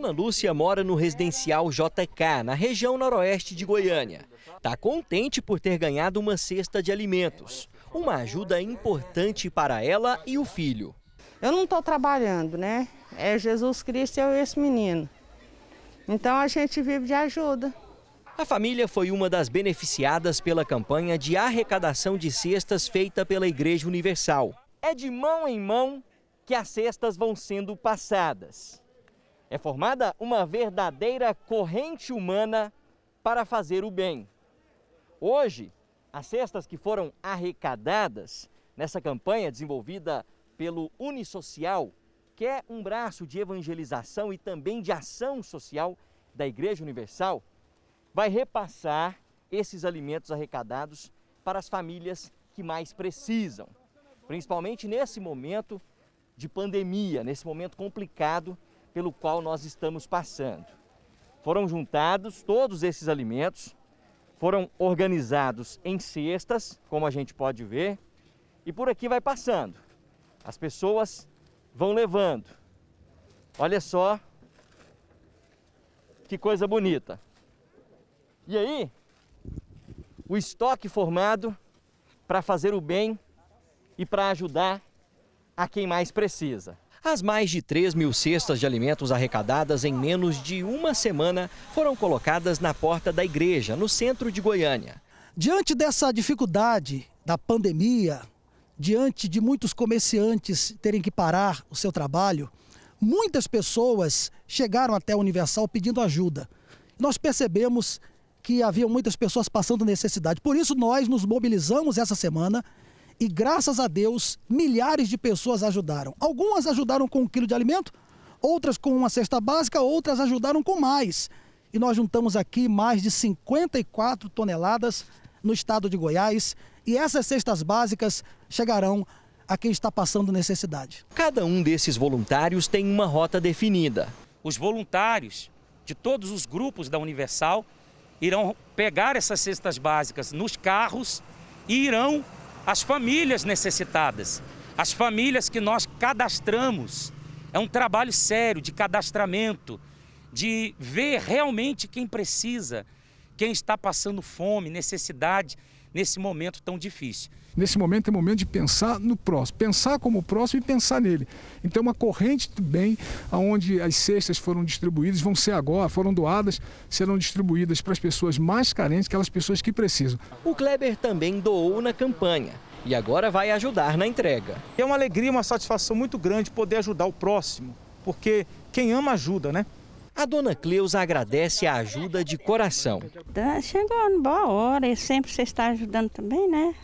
Dona Lúcia mora no residencial JK, na região noroeste de Goiânia. Está contente por ter ganhado uma cesta de alimentos. Uma ajuda importante para ela e o filho. Eu não estou trabalhando, né? É Jesus Cristo e eu esse menino. Então a gente vive de ajuda. A família foi uma das beneficiadas pela campanha de arrecadação de cestas feita pela Igreja Universal. É de mão em mão que as cestas vão sendo passadas. É formada uma verdadeira corrente humana para fazer o bem. Hoje, as cestas que foram arrecadadas nessa campanha desenvolvida pelo Unisocial, que é um braço de evangelização e também de ação social da Igreja Universal, vai repassar esses alimentos arrecadados para as famílias que mais precisam, principalmente nesse momento de pandemia, nesse momento complicado pelo qual nós estamos passando. Foram juntados todos esses alimentos, foram organizados em cestas, como a gente pode ver, e por aqui vai passando. As pessoas vão levando. Olha só que coisa bonita. E aí, o estoque formado para fazer o bem e para ajudar a quem mais precisa. As mais de 3 mil cestas de alimentos arrecadadas em menos de uma semana foram colocadas na porta da igreja, no centro de Goiânia. Diante dessa dificuldade da pandemia, diante de muitos comerciantes terem que parar o seu trabalho, muitas pessoas chegaram até a Universal pedindo ajuda. Nós percebemos que havia muitas pessoas passando necessidade. Por isso, nós nos mobilizamos essa semana e graças a Deus, milhares de pessoas ajudaram. Algumas ajudaram com um quilo de alimento, outras com uma cesta básica, outras ajudaram com mais. E nós juntamos aqui mais de 54 toneladas no estado de Goiás. E essas cestas básicas chegarão a quem está passando necessidade. Cada um desses voluntários tem uma rota definida. Os voluntários de todos os grupos da Universal irão pegar essas cestas básicas nos carros e irão as famílias necessitadas, as famílias que nós cadastramos. É um trabalho sério de cadastramento, de ver realmente quem precisa, quem está passando fome, necessidade nesse momento tão difícil. Nesse momento é momento de pensar no próximo, pensar como o próximo e pensar nele. Então é uma corrente do bem, onde as cestas foram distribuídas, vão ser agora, foram doadas, serão distribuídas para as pessoas mais carentes, aquelas pessoas que precisam. O Kleber também doou na campanha e agora vai ajudar na entrega. É uma alegria, uma satisfação muito grande poder ajudar o próximo, porque quem ama ajuda, né? A dona Cleusa agradece a ajuda de coração. Tá, chegou uma boa hora e sempre você está ajudando também, né?